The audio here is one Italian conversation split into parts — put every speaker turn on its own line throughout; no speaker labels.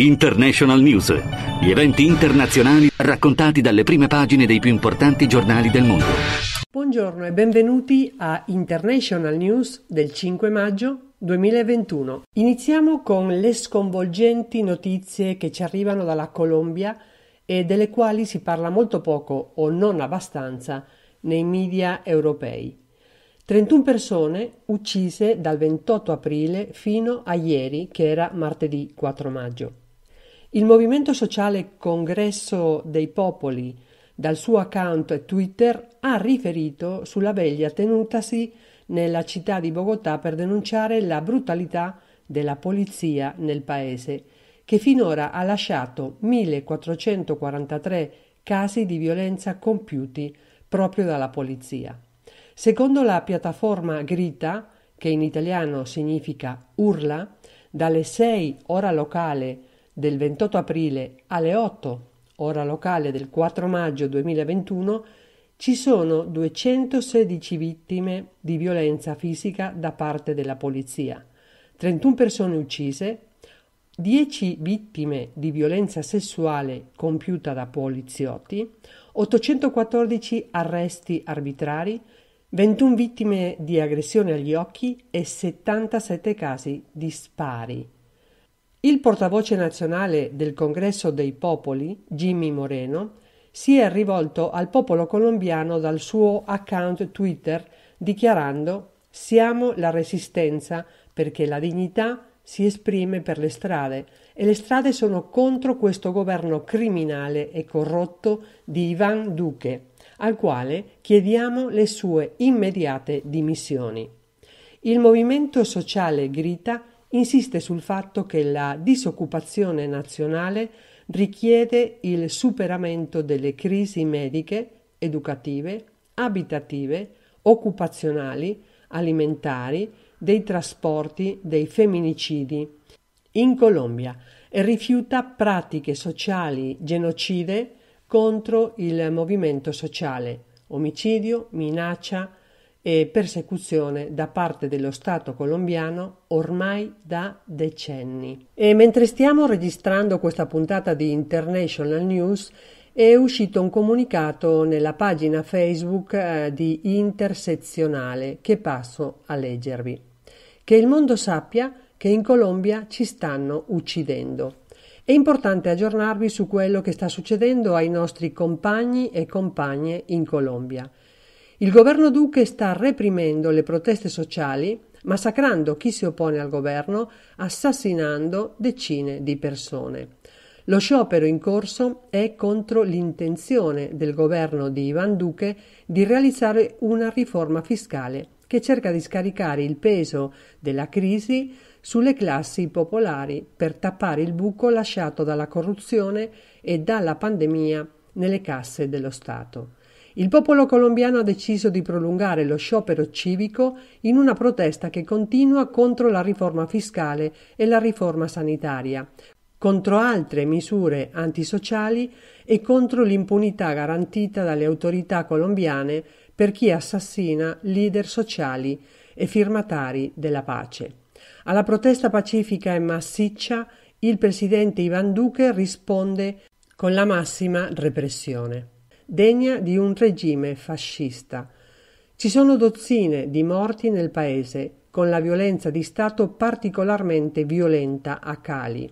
International News. Gli eventi internazionali raccontati dalle prime pagine dei più importanti giornali del mondo. Buongiorno e benvenuti a International News del 5 maggio 2021. Iniziamo con le sconvolgenti notizie che ci arrivano dalla Colombia e delle quali si parla molto poco o non abbastanza nei media europei. 31 persone uccise dal 28 aprile fino a ieri, che era martedì 4 maggio. Il movimento sociale Congresso dei Popoli, dal suo account Twitter, ha riferito sulla veglia tenutasi nella città di Bogotà per denunciare la brutalità della polizia nel paese, che finora ha lasciato 1443 casi di violenza compiuti proprio dalla polizia. Secondo la piattaforma Grita, che in italiano significa urla, dalle 6 ora locale del 28 aprile alle 8, ora locale del 4 maggio 2021, ci sono 216 vittime di violenza fisica da parte della polizia, 31 persone uccise, 10 vittime di violenza sessuale compiuta da poliziotti, 814 arresti arbitrari, 21 vittime di aggressione agli occhi e 77 casi di spari. Il portavoce nazionale del Congresso dei Popoli, Jimmy Moreno, si è rivolto al popolo colombiano dal suo account Twitter dichiarando siamo la resistenza perché la dignità si esprime per le strade e le strade sono contro questo governo criminale e corrotto di Ivan Duque, al quale chiediamo le sue immediate dimissioni. Il movimento sociale Grita insiste sul fatto che la disoccupazione nazionale richiede il superamento delle crisi mediche, educative, abitative, occupazionali, alimentari, dei trasporti, dei femminicidi in Colombia rifiuta pratiche sociali genocide contro il movimento sociale, omicidio, minaccia, e persecuzione da parte dello Stato colombiano ormai da decenni. E mentre stiamo registrando questa puntata di International News, è uscito un comunicato nella pagina Facebook eh, di Intersezionale che passo a leggervi. Che il mondo sappia che in Colombia ci stanno uccidendo. È importante aggiornarvi su quello che sta succedendo ai nostri compagni e compagne in Colombia. Il governo Duque sta reprimendo le proteste sociali, massacrando chi si oppone al governo, assassinando decine di persone. Lo sciopero in corso è contro l'intenzione del governo di Ivan Duque di realizzare una riforma fiscale che cerca di scaricare il peso della crisi sulle classi popolari per tappare il buco lasciato dalla corruzione e dalla pandemia nelle casse dello Stato. Il popolo colombiano ha deciso di prolungare lo sciopero civico in una protesta che continua contro la riforma fiscale e la riforma sanitaria, contro altre misure antisociali e contro l'impunità garantita dalle autorità colombiane per chi assassina leader sociali e firmatari della pace. Alla protesta pacifica e massiccia il presidente Ivan Duque risponde con la massima repressione degna di un regime fascista. Ci sono dozzine di morti nel paese, con la violenza di Stato particolarmente violenta a Cali.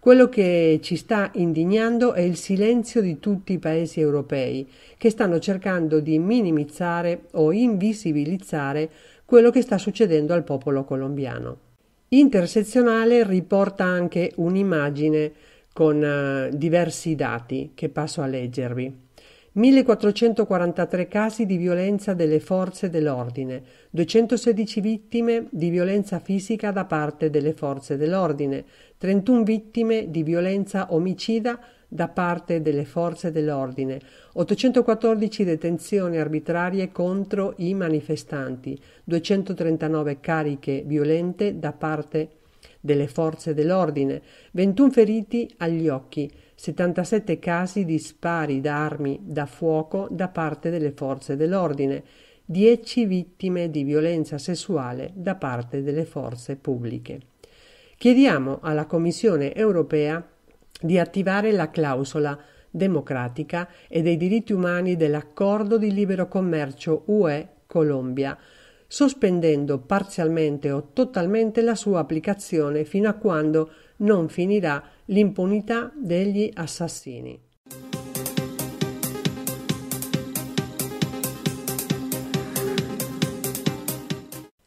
Quello che ci sta indignando è il silenzio di tutti i paesi europei, che stanno cercando di minimizzare o invisibilizzare quello che sta succedendo al popolo colombiano. Intersezionale riporta anche un'immagine con uh, diversi dati che passo a leggervi. 1443 casi di violenza delle forze dell'ordine, 216 vittime di violenza fisica da parte delle forze dell'ordine, 31 vittime di violenza omicida da parte delle forze dell'ordine, 814 detenzioni arbitrarie contro i manifestanti, 239 cariche violente da parte delle forze dell'ordine, 21 feriti agli occhi, 77 casi di spari d'armi da fuoco da parte delle forze dell'ordine, 10 vittime di violenza sessuale da parte delle forze pubbliche. Chiediamo alla Commissione europea di attivare la clausola democratica e dei diritti umani dell'accordo di libero commercio UE-Colombia, sospendendo parzialmente o totalmente la sua applicazione fino a quando non finirà l'impunità degli assassini.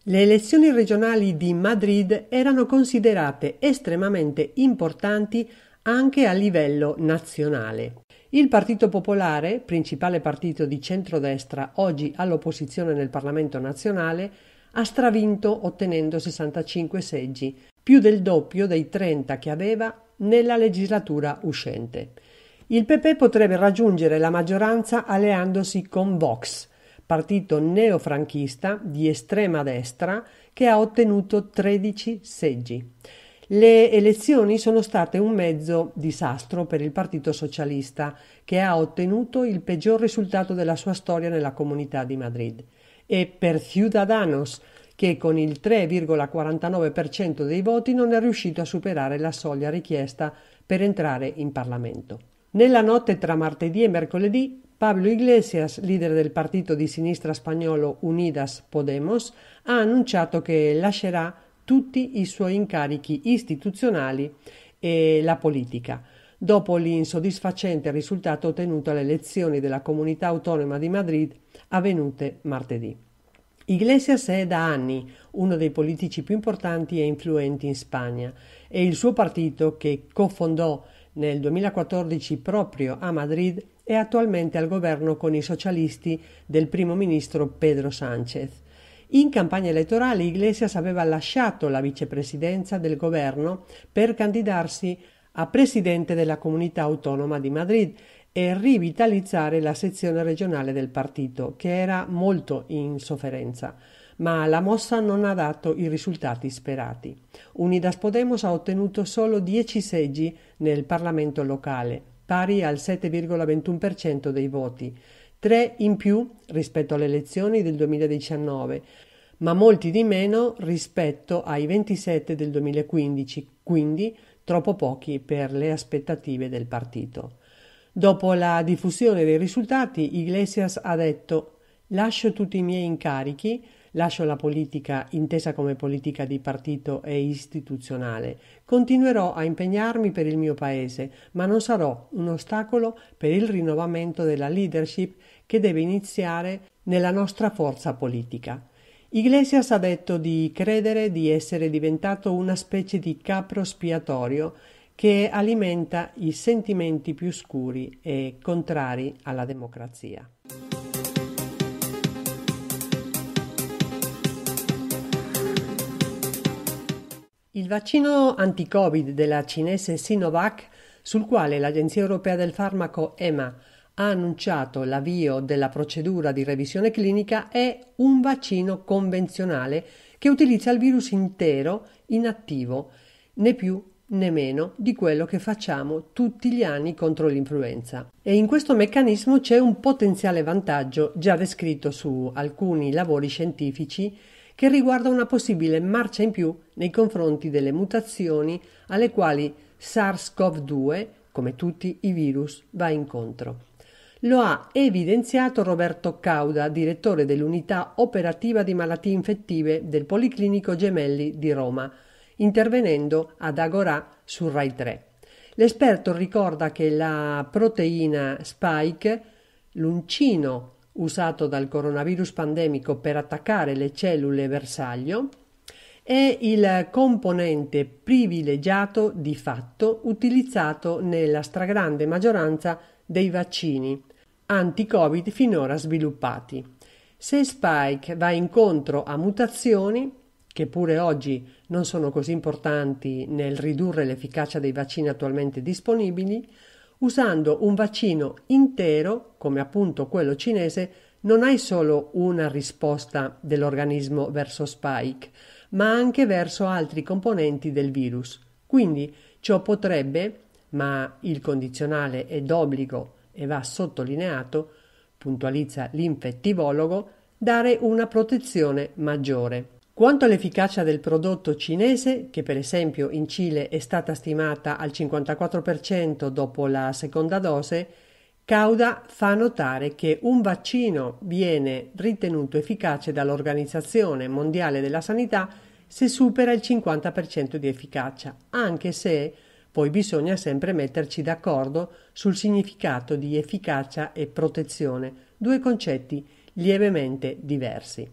Le elezioni regionali di Madrid erano considerate estremamente importanti anche a livello nazionale. Il Partito Popolare, principale partito di centrodestra oggi all'opposizione nel Parlamento nazionale, ha stravinto ottenendo 65 seggi, più del doppio dei 30 che aveva nella legislatura uscente. Il PP potrebbe raggiungere la maggioranza alleandosi con Vox, partito neofranchista di estrema destra che ha ottenuto 13 seggi. Le elezioni sono state un mezzo disastro per il Partito Socialista, che ha ottenuto il peggior risultato della sua storia nella Comunità di Madrid. E per Ciudadanos, che con il 3,49% dei voti non è riuscito a superare la soglia richiesta per entrare in Parlamento. Nella notte tra martedì e mercoledì, Pablo Iglesias, leader del partito di sinistra spagnolo Unidas Podemos, ha annunciato che lascerà tutti i suoi incarichi istituzionali e la politica, dopo l'insoddisfacente risultato ottenuto alle elezioni della comunità autonoma di Madrid avvenute martedì. Iglesias è da anni uno dei politici più importanti e influenti in Spagna e il suo partito, che cofondò nel 2014 proprio a Madrid, è attualmente al governo con i socialisti del primo ministro Pedro Sánchez. In campagna elettorale Iglesias aveva lasciato la vicepresidenza del governo per candidarsi a presidente della comunità autonoma di Madrid e rivitalizzare la sezione regionale del partito, che era molto in sofferenza ma la mossa non ha dato i risultati sperati. Unidas Podemos ha ottenuto solo 10 seggi nel Parlamento locale, pari al 7,21% dei voti, 3 in più rispetto alle elezioni del 2019, ma molti di meno rispetto ai 27 del 2015, quindi troppo pochi per le aspettative del partito. Dopo la diffusione dei risultati, Iglesias ha detto Lascio tutti i miei incarichi, lascio la politica intesa come politica di partito e istituzionale. Continuerò a impegnarmi per il mio Paese, ma non sarò un ostacolo per il rinnovamento della leadership che deve iniziare nella nostra forza politica. Iglesias ha detto di credere di essere diventato una specie di capro spiatorio che alimenta i sentimenti più scuri e contrari alla democrazia. Il vaccino anti-Covid della cinese Sinovac, sul quale l'Agenzia europea del farmaco EMA ha annunciato l'avvio della procedura di revisione clinica, è un vaccino convenzionale che utilizza il virus intero inattivo, né più nemmeno di quello che facciamo tutti gli anni contro l'influenza. E in questo meccanismo c'è un potenziale vantaggio già descritto su alcuni lavori scientifici che riguarda una possibile marcia in più nei confronti delle mutazioni alle quali SARS-CoV-2, come tutti i virus, va incontro. Lo ha evidenziato Roberto Cauda, direttore dell'unità operativa di malattie infettive del Policlinico Gemelli di Roma, intervenendo ad Agorà su Rai 3. L'esperto ricorda che la proteina spike, l'uncino usato dal coronavirus pandemico per attaccare le cellule bersaglio, è il componente privilegiato di fatto utilizzato nella stragrande maggioranza dei vaccini anti-Covid finora sviluppati. Se Spike va incontro a mutazioni, che pure oggi non sono così importanti nel ridurre l'efficacia dei vaccini attualmente disponibili, usando un vaccino intero, come appunto quello cinese, non hai solo una risposta dell'organismo verso Spike, ma anche verso altri componenti del virus. Quindi ciò potrebbe, ma il condizionale è d'obbligo e va sottolineato, puntualizza l'infettivologo, dare una protezione maggiore. Quanto all'efficacia del prodotto cinese, che per esempio in Cile è stata stimata al 54% dopo la seconda dose, Cauda fa notare che un vaccino viene ritenuto efficace dall'Organizzazione Mondiale della Sanità se supera il 50% di efficacia, anche se poi bisogna sempre metterci d'accordo sul significato di efficacia e protezione, due concetti lievemente diversi.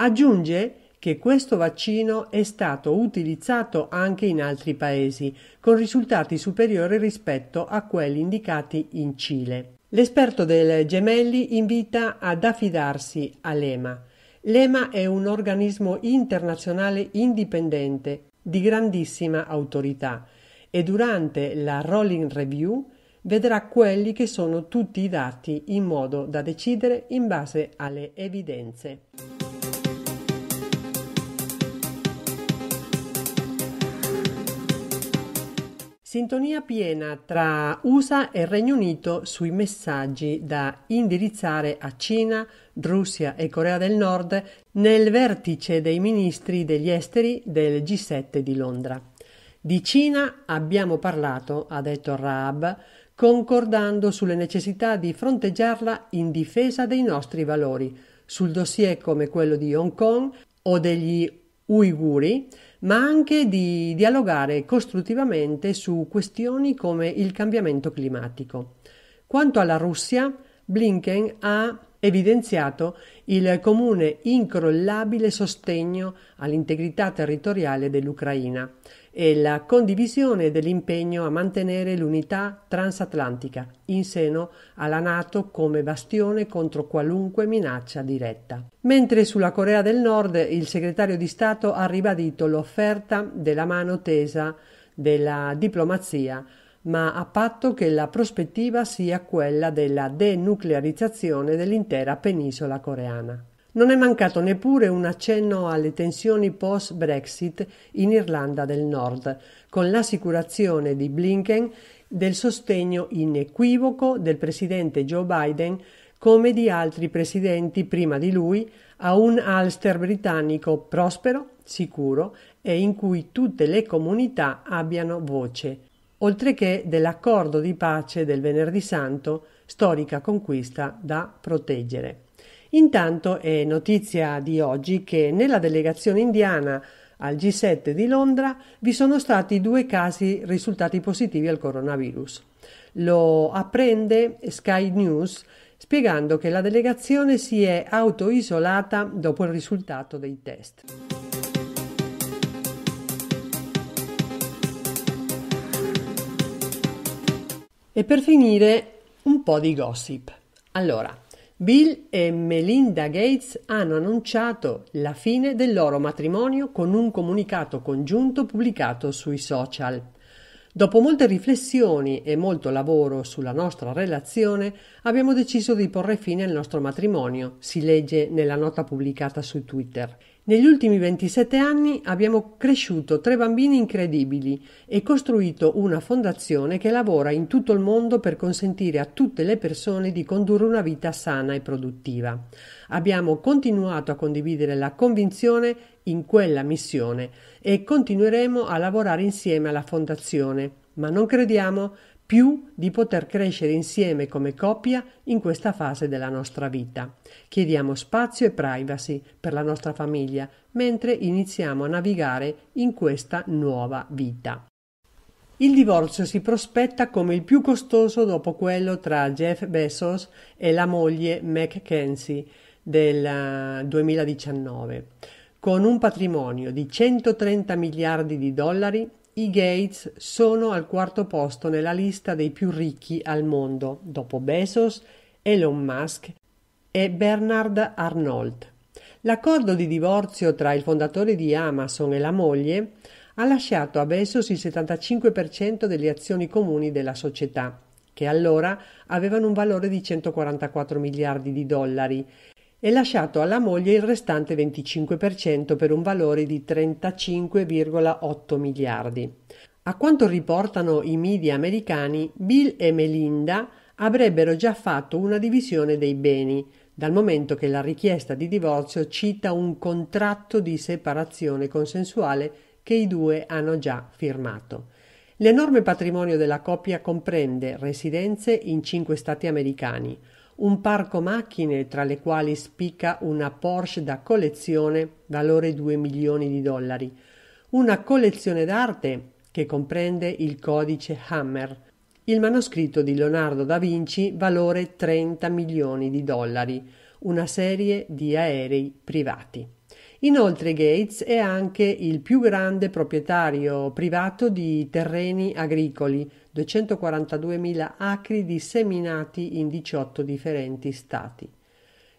Aggiunge che questo vaccino è stato utilizzato anche in altri paesi, con risultati superiori rispetto a quelli indicati in Cile. L'esperto del Gemelli invita ad affidarsi all'EMA. L'EMA è un organismo internazionale indipendente di grandissima autorità e durante la Rolling Review vedrà quelli che sono tutti i dati in modo da decidere in base alle evidenze. Sintonia piena tra USA e Regno Unito sui messaggi da indirizzare a Cina, Russia e Corea del Nord nel vertice dei ministri degli esteri del G7 di Londra. Di Cina abbiamo parlato, ha detto Raab, concordando sulle necessità di fronteggiarla in difesa dei nostri valori, sul dossier come quello di Hong Kong o degli Uiguri, ma anche di dialogare costruttivamente su questioni come il cambiamento climatico. Quanto alla Russia, Blinken ha evidenziato il comune incrollabile sostegno all'integrità territoriale dell'Ucraina e la condivisione dell'impegno a mantenere l'unità transatlantica in seno alla Nato come bastione contro qualunque minaccia diretta. Mentre sulla Corea del Nord il segretario di Stato ha ribadito l'offerta della mano tesa della diplomazia ma a patto che la prospettiva sia quella della denuclearizzazione dell'intera penisola coreana. Non è mancato neppure un accenno alle tensioni post-Brexit in Irlanda del Nord, con l'assicurazione di Blinken del sostegno inequivoco del presidente Joe Biden, come di altri presidenti prima di lui, a un Ulster britannico prospero, sicuro e in cui tutte le comunità abbiano voce oltre che dell'accordo di pace del venerdì santo, storica conquista da proteggere. Intanto è notizia di oggi che nella delegazione indiana al G7 di Londra vi sono stati due casi risultati positivi al coronavirus. Lo apprende Sky News spiegando che la delegazione si è autoisolata dopo il risultato dei test. E per finire un po' di gossip. Allora, Bill e Melinda Gates hanno annunciato la fine del loro matrimonio con un comunicato congiunto pubblicato sui social. Dopo molte riflessioni e molto lavoro sulla nostra relazione, abbiamo deciso di porre fine al nostro matrimonio, si legge nella nota pubblicata su Twitter. Negli ultimi 27 anni abbiamo cresciuto tre bambini incredibili e costruito una fondazione che lavora in tutto il mondo per consentire a tutte le persone di condurre una vita sana e produttiva. Abbiamo continuato a condividere la convinzione in quella missione e continueremo a lavorare insieme alla Fondazione, ma non crediamo più di poter crescere insieme come coppia in questa fase della nostra vita. Chiediamo spazio e privacy per la nostra famiglia mentre iniziamo a navigare in questa nuova vita. Il divorzio si prospetta come il più costoso dopo quello tra Jeff Bezos e la moglie McKenzie del 2019. Eh, con un patrimonio di 130 miliardi di dollari, i Gates sono al quarto posto nella lista dei più ricchi al mondo, dopo Bezos, Elon Musk e Bernard Arnold. L'accordo di divorzio tra il fondatore di Amazon e la moglie ha lasciato a Bezos il 75% delle azioni comuni della società, che allora avevano un valore di 144 miliardi di dollari e lasciato alla moglie il restante 25% per un valore di 35,8 miliardi. A quanto riportano i media americani, Bill e Melinda avrebbero già fatto una divisione dei beni, dal momento che la richiesta di divorzio cita un contratto di separazione consensuale che i due hanno già firmato. L'enorme patrimonio della coppia comprende residenze in cinque stati americani, un parco macchine tra le quali spicca una Porsche da collezione valore 2 milioni di dollari, una collezione d'arte che comprende il codice Hammer, il manoscritto di Leonardo da Vinci valore 30 milioni di dollari, una serie di aerei privati. Inoltre Gates è anche il più grande proprietario privato di terreni agricoli 242.000 acri disseminati in 18 differenti stati.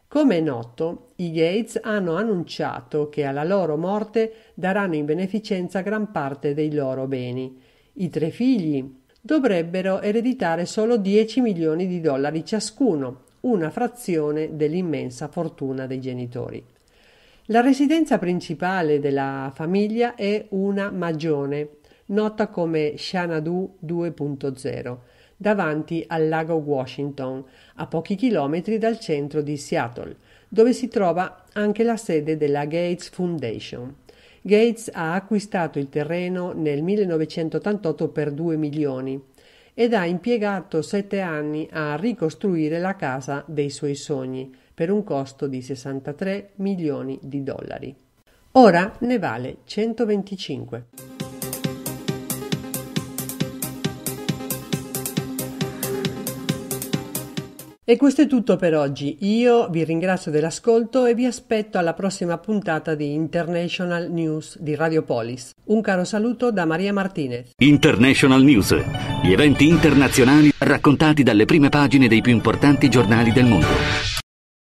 Come è noto, i Gates hanno annunciato che alla loro morte daranno in beneficenza gran parte dei loro beni. I tre figli dovrebbero ereditare solo 10 milioni di dollari ciascuno, una frazione dell'immensa fortuna dei genitori. La residenza principale della famiglia è una magione nota come Xanadu 2.0, davanti al lago Washington, a pochi chilometri dal centro di Seattle, dove si trova anche la sede della Gates Foundation. Gates ha acquistato il terreno nel 1988 per 2 milioni ed ha impiegato 7 anni a ricostruire la casa dei suoi sogni per un costo di 63 milioni di dollari. Ora ne vale 125. E questo è tutto per oggi. Io vi ringrazio dell'ascolto e vi aspetto alla prossima puntata di International News di Radiopolis. Un caro saluto da Maria Martinez. International News, gli eventi internazionali raccontati dalle prime pagine dei più importanti giornali del mondo.